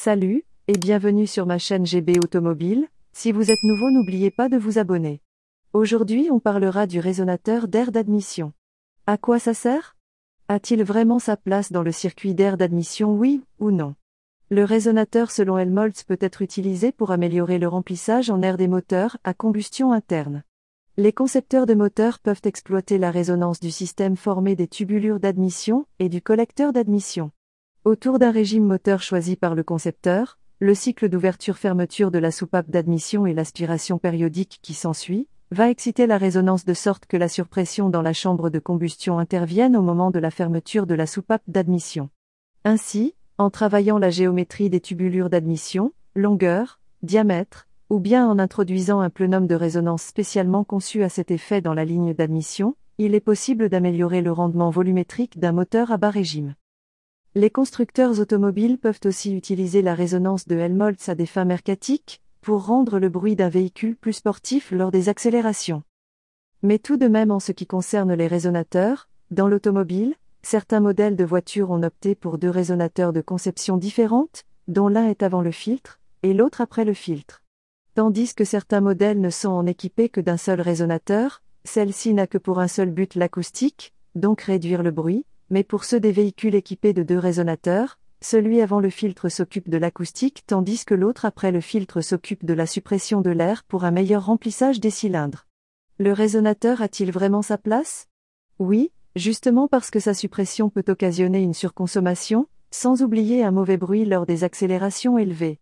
Salut, et bienvenue sur ma chaîne GB Automobile, si vous êtes nouveau n'oubliez pas de vous abonner. Aujourd'hui on parlera du résonateur d'air d'admission. À quoi ça sert A-t-il vraiment sa place dans le circuit d'air d'admission oui ou non Le résonateur selon Helmholtz peut être utilisé pour améliorer le remplissage en air des moteurs à combustion interne. Les concepteurs de moteurs peuvent exploiter la résonance du système formé des tubulures d'admission et du collecteur d'admission. Autour d'un régime moteur choisi par le concepteur, le cycle d'ouverture-fermeture de la soupape d'admission et l'aspiration périodique qui s'ensuit, va exciter la résonance de sorte que la surpression dans la chambre de combustion intervienne au moment de la fermeture de la soupape d'admission. Ainsi, en travaillant la géométrie des tubulures d'admission, longueur, diamètre, ou bien en introduisant un plenum de résonance spécialement conçu à cet effet dans la ligne d'admission, il est possible d'améliorer le rendement volumétrique d'un moteur à bas régime. Les constructeurs automobiles peuvent aussi utiliser la résonance de Helmholtz à des fins mercatiques, pour rendre le bruit d'un véhicule plus sportif lors des accélérations. Mais tout de même en ce qui concerne les résonateurs, dans l'automobile, certains modèles de voitures ont opté pour deux résonateurs de conception différente, dont l'un est avant le filtre, et l'autre après le filtre. Tandis que certains modèles ne sont en équipés que d'un seul résonateur, celle-ci n'a que pour un seul but l'acoustique, donc réduire le bruit, mais pour ceux des véhicules équipés de deux résonateurs, celui avant le filtre s'occupe de l'acoustique tandis que l'autre après le filtre s'occupe de la suppression de l'air pour un meilleur remplissage des cylindres. Le résonateur a-t-il vraiment sa place Oui, justement parce que sa suppression peut occasionner une surconsommation, sans oublier un mauvais bruit lors des accélérations élevées.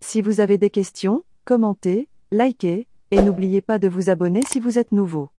Si vous avez des questions, commentez, likez, et n'oubliez pas de vous abonner si vous êtes nouveau.